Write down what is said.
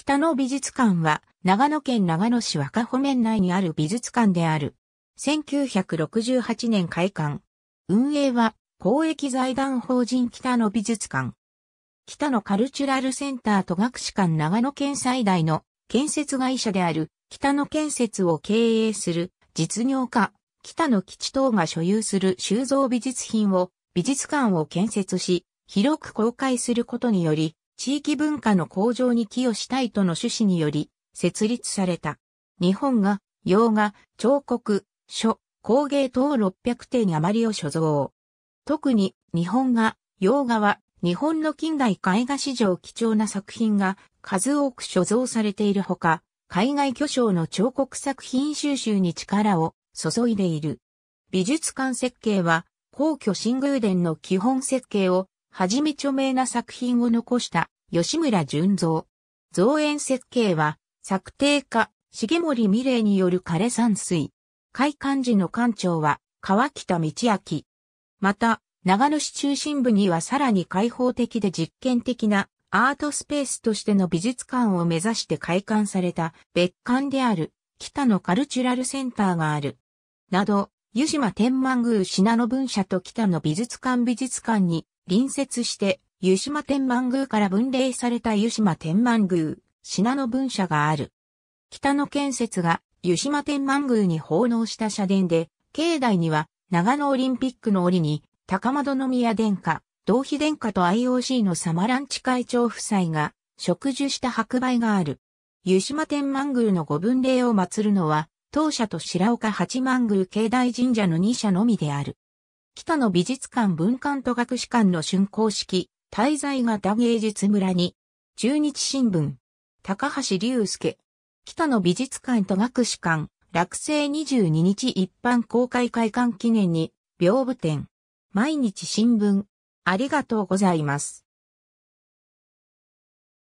北野美術館は、長野県長野市若穂面内にある美術館である。1968年開館。運営は、公益財団法人北野美術館。北野カルチュラルセンターと学士館長野県最大の建設会社である北野建設を経営する実業家、北野基地等が所有する収蔵美術品を美術館を建設し、広く公開することにより、地域文化の向上に寄与したいとの趣旨により設立された。日本が洋画、彫刻、書、工芸等600点余りを所蔵。特に日本画、洋画は日本の近代絵画史上貴重な作品が数多く所蔵されているほか、海外巨匠の彫刻作品収集に力を注いでいる。美術館設計は皇居新宮殿の基本設計をはじめ著名な作品を残した吉村純造。造園設計は、作定家、重森美玲による枯山水。開館時の館長は、川北道明。また、長野市中心部にはさらに開放的で実験的なアートスペースとしての美術館を目指して開館された別館である北野カルチュラルセンターがある。など、湯島天満宮品の文社と北野美術館美術館に隣接して、湯島天満宮から分類された湯島天満宮、信濃分社がある。北野建設が湯島天満宮に奉納した社殿で、境内には長野オリンピックの折に、高円宮殿下、同妃殿下と IOC のサマランチ会長夫妻が植樹した白梅がある。湯島天満宮の御分霊を祀るのは、当社と白岡八幡宮境内神社の2社のみである。北の美術館文館と学士館の竣工式、滞在型芸術村に、中日新聞、高橋隆介、北の美術館と学士館、落成22日一般公開開館記念に、屏風展、毎日新聞、ありがとうございます。